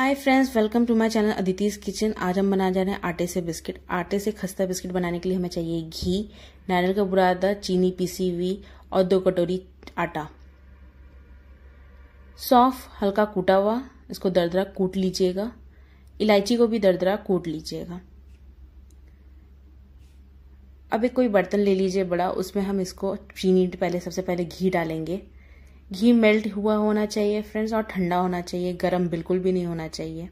hi friends welcome to my channel Aditi's kitchen आज हम बनाने जा रहे हैं आटे से बिस्किट आटे से खस्ता बिस्किट बनाने के लिए हमें चाहिए घी नारियल का बुरादा चीनी पीसी हुई और दो कटोरी आटा सॉफ्ट हल्का कूटा हुआ इसको दरदरा कूट लीजिएगा इलायची को भी दरदरा कूट लीजिएगा अब एक कोई बर्तन ले लीजिए बड़ा उसमें हम इसको चीनी पहले सबसे पहले घी डालेंगे घी मेल्ट हुआ होना चाहिए फ्रेंड्स और ठंडा होना चाहिए गरम बिल्कुल भी नहीं होना चाहिए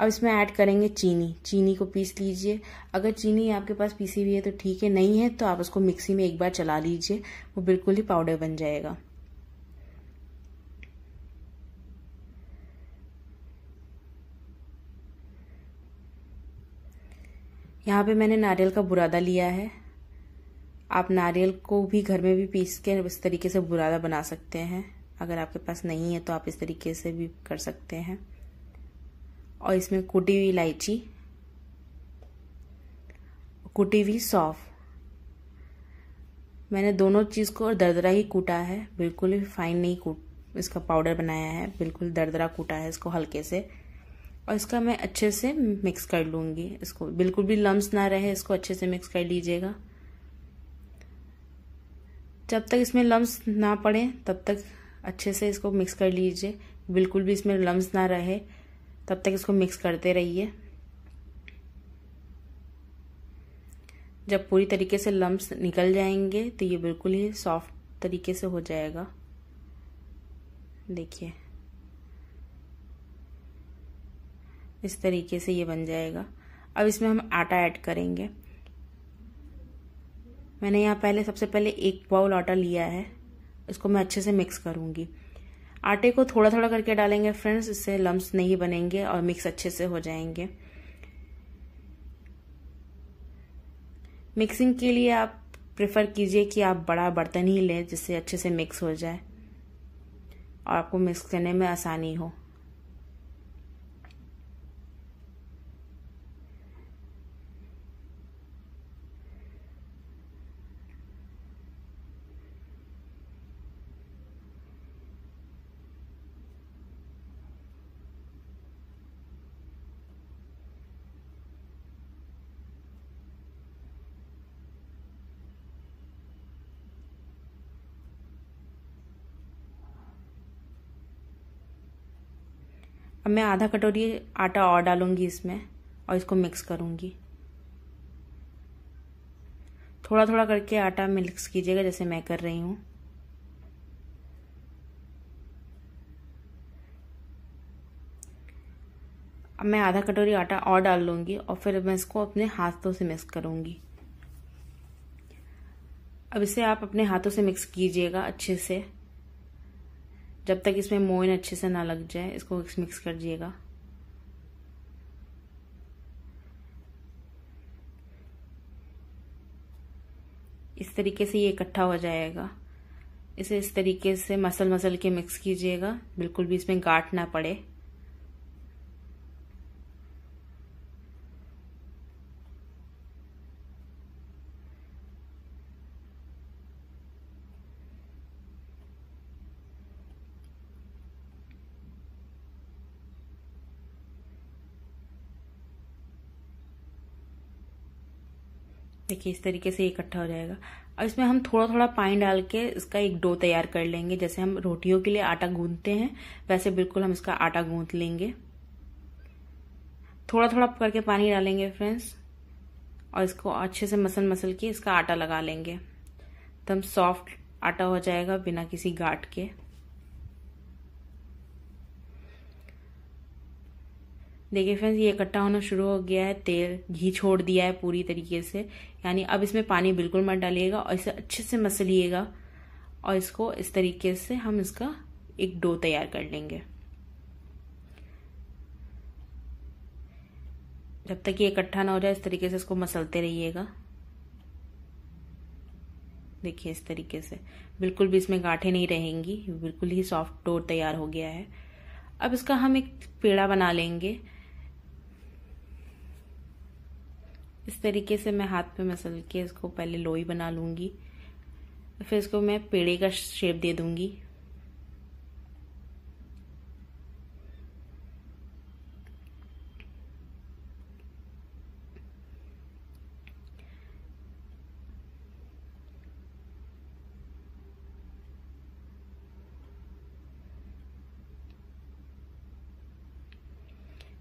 अब इसमें ऐड करेंगे चीनी चीनी को पीस लीजिए अगर चीनी आपके पास पीसी हुई है तो ठीक है नहीं है तो आप उसको मिक्सी में एक बार चला लीजिए वो बिल्कुल ही पाउडर बन जाएगा यहाँ पे मैंने नारियल का बुरादा लिया है आप नारियल को भी घर में भी पीस के इस तरीके से बुरादा बना सकते हैं अगर आपके पास नहीं है तो आप इस तरीके से भी कर सकते हैं और इसमें कुटी हुई इलायची कुटी हुई सौफ मैंने दोनों चीज़ को दरदरा ही कूटा है बिल्कुल भी फाइन नहीं कूट इसका पाउडर बनाया है बिल्कुल दरदरा कूटा है इसको हल्के से और इसका मैं अच्छे से मिक्स कर लूँगी इसको बिल्कुल भी लम्स ना रहे इसको अच्छे से मिक्स कर लीजिएगा जब तक इसमें लम्स ना पड़े तब तक अच्छे से इसको मिक्स कर लीजिए बिल्कुल भी इसमें लम्स ना रहे तब तक इसको मिक्स करते रहिए जब पूरी तरीके से लम्स निकल जाएंगे तो ये बिल्कुल ही सॉफ्ट तरीके से हो जाएगा देखिए इस तरीके से ये बन जाएगा अब इसमें हम आटा ऐड करेंगे मैंने यहाँ पहले सबसे पहले एक बाउल आटा लिया है इसको मैं अच्छे से मिक्स करूँगी आटे को थोड़ा थोड़ा करके डालेंगे फ्रेंड्स इससे लम्स नहीं बनेंगे और मिक्स अच्छे से हो जाएंगे मिक्सिंग के लिए आप प्रेफर कीजिए कि आप बड़ा बर्तन ही लें जिससे अच्छे से मिक्स हो जाए और आपको मिक्स करने में आसानी हो अब मैं आधा कटोरी आटा और डालूंगी इसमें और इसको मिक्स करूंगी थोड़ा थोड़ा करके आटा मिक्स कीजिएगा जैसे मैं कर रही हूँ अब मैं आधा कटोरी आटा और डाल लूँगी और फिर मैं इसको अपने हाथों से मिक्स करूँगी अब इसे आप अपने हाथों से मिक्स कीजिएगा अच्छे से जब तक इसमें मोइन अच्छे से ना लग जाए इसको मिक्स कर दिएगा इस तरीके से ये इकट्ठा हो जाएगा इसे इस तरीके से मसल मसल के मिक्स कीजिएगा बिल्कुल भी इसमें गांठ ना पड़े देखिए इस तरीके से इकट्ठा हो जाएगा और इसमें हम थोड़ा थोड़ा पानी डाल के इसका एक डो तैयार कर लेंगे जैसे हम रोटियों के लिए आटा गूंदते हैं वैसे बिल्कुल हम इसका आटा गूंद लेंगे थोड़ा थोड़ा करके पानी डालेंगे फ्रेंड्स और इसको अच्छे से मसल मसल के इसका आटा लगा लेंगे एकदम सॉफ्ट आटा हो जाएगा बिना किसी गाट के देखिए फ्रेंड्स ये इकट्ठा होना शुरू हो गया है तेल घी छोड़ दिया है पूरी तरीके से यानी अब इसमें पानी बिल्कुल मत डालिएगा और इसे अच्छे से मसलिएगा और इसको इस तरीके से हम इसका एक डो तैयार कर लेंगे जब तक ये इकट्ठा ना हो जाए इस तरीके से इसको मसलते रहिएगा देखिए इस तरीके से बिल्कुल भी इसमें गांठें नहीं रहेंगी बिल्कुल ही सॉफ्ट डो तैयार हो गया है अब इसका हम एक पेड़ा बना लेंगे इस तरीके से मैं हाथ पे मसल के इसको पहले लोई बना लूंगी फिर इसको मैं पेड़े का शेप दे दूंगी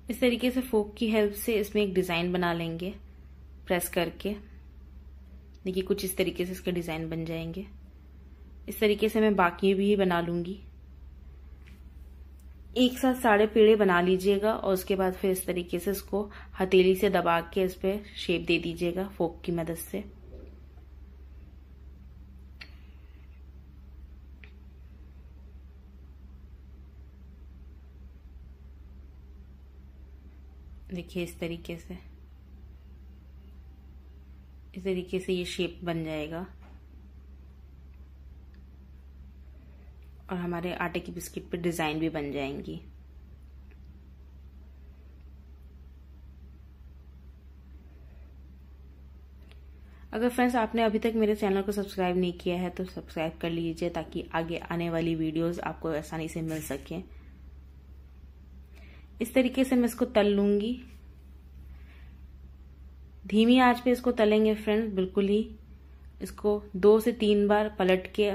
इस तरीके से फोक की हेल्प से इसमें एक डिज़ाइन बना लेंगे प्रेस करके देखिए कुछ इस तरीके से इसके डिज़ाइन बन जाएंगे इस तरीके से मैं बाकी भी बना लूँगी एक साथ सारे पेड़े बना लीजिएगा और उसके बाद फिर इस तरीके से इसको हथेली से दबा के इस पर शेप दे दीजिएगा फोक की मदद से देखिए इस तरीके से इस तरीके से ये शेप बन जाएगा और हमारे आटे की बिस्किट पे डिज़ाइन भी बन जाएंगी अगर फ्रेंड्स आपने अभी तक मेरे चैनल को सब्सक्राइब नहीं किया है तो सब्सक्राइब कर लीजिए ताकि आगे आने वाली वीडियोस आपको आसानी से मिल सकें इस तरीके से मैं इसको तल लूंगी धीमी आंच पे इसको तलेंगे फ्रेंड्स बिल्कुल ही इसको दो से तीन बार पलट के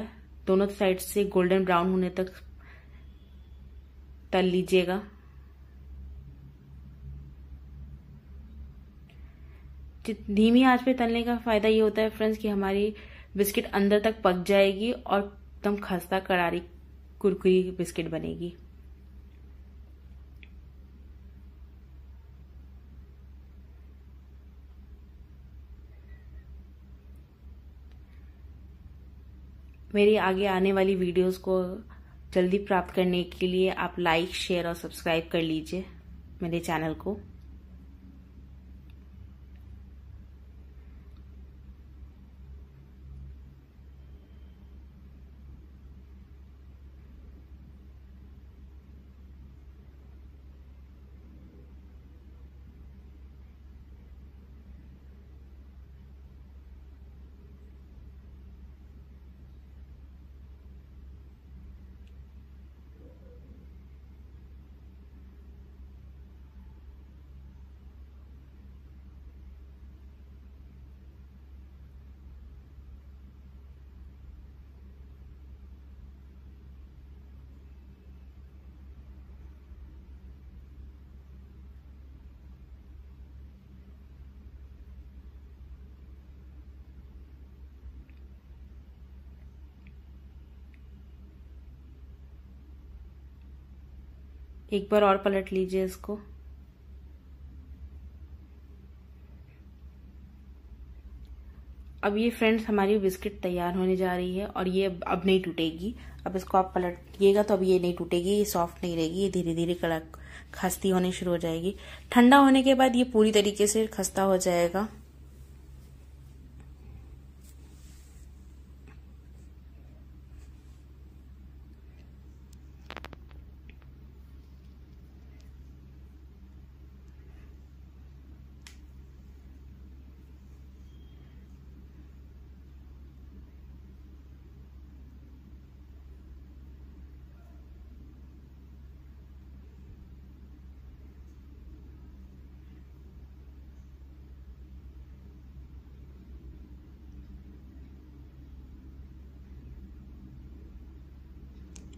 दोनों साइड से गोल्डन ब्राउन होने तक तल लीजिएगा धीमी आंच पे तलने का फायदा ये होता है फ्रेंड्स कि हमारी बिस्किट अंदर तक पक जाएगी और एकदम खस्ता करारी कुरकुरी बिस्किट बनेगी मेरी आगे आने वाली वीडियोस को जल्दी प्राप्त करने के लिए आप लाइक शेयर और सब्सक्राइब कर लीजिए मेरे चैनल को एक बार और पलट लीजिए इसको अब ये फ्रेंड्स हमारी बिस्किट तैयार होने जा रही है और ये अब नहीं टूटेगी अब इसको आप पलटिएगा तो अब ये नहीं टूटेगी ये सॉफ्ट नहीं रहेगी ये धीरे धीरे कड़क खस्ती होने शुरू हो जाएगी ठंडा होने के बाद ये पूरी तरीके से खस्ता हो जाएगा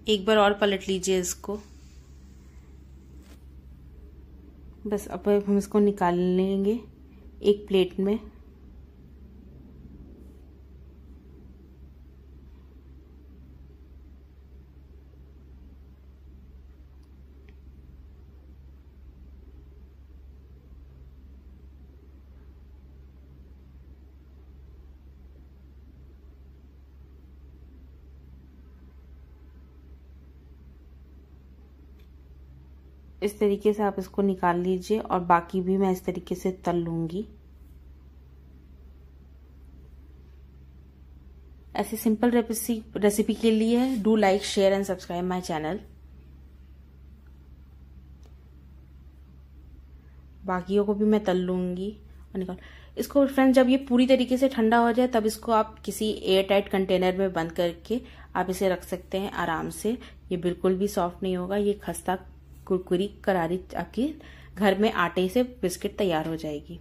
एक बार और पलट लीजिए इसको बस अब हम इसको निकाल लेंगे एक प्लेट में इस तरीके से आप इसको निकाल लीजिए और बाकी भी मैं इस तरीके से तल लूंगी ऐसी सिंपल रेसिपी रेसिपी के लिए do like share and subscribe my channel बाकियों को भी मैं तल लूंगी और निकाल इसको फ्रेंड्स जब ये पूरी तरीके से ठंडा हो जाए तब इसको आप किसी एयर टाइट कंटेनर में बंद करके आप इसे रख सकते हैं आराम से ये बिल्कुल भी सॉफ्ट नहीं होगा ये खस्ता कुरकुरी करारी आपकी घर में आटे से बिस्किट तैयार हो जाएगी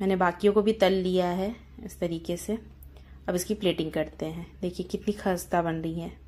मैंने बाकियों को भी तल लिया है इस तरीके से अब इसकी प्लेटिंग करते हैं देखिए कितनी खस्ता बन रही है